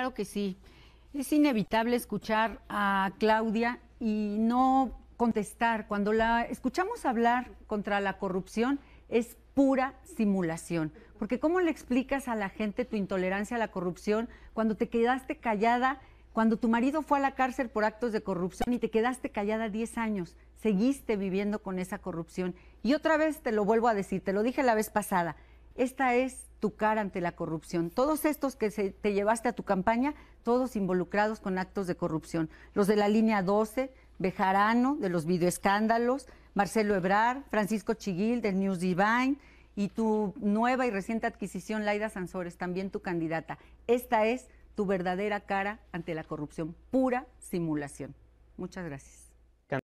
Claro que sí. Es inevitable escuchar a Claudia y no contestar. Cuando la escuchamos hablar contra la corrupción es pura simulación. Porque ¿cómo le explicas a la gente tu intolerancia a la corrupción cuando te quedaste callada, cuando tu marido fue a la cárcel por actos de corrupción y te quedaste callada 10 años? Seguiste viviendo con esa corrupción. Y otra vez te lo vuelvo a decir, te lo dije la vez pasada esta es tu cara ante la corrupción. Todos estos que te llevaste a tu campaña, todos involucrados con actos de corrupción. Los de la línea 12, Bejarano, de los videoescándalos, Marcelo Ebrar, Francisco Chiguil, del News Divine, y tu nueva y reciente adquisición, Laida Sansores, también tu candidata. Esta es tu verdadera cara ante la corrupción, pura simulación. Muchas gracias.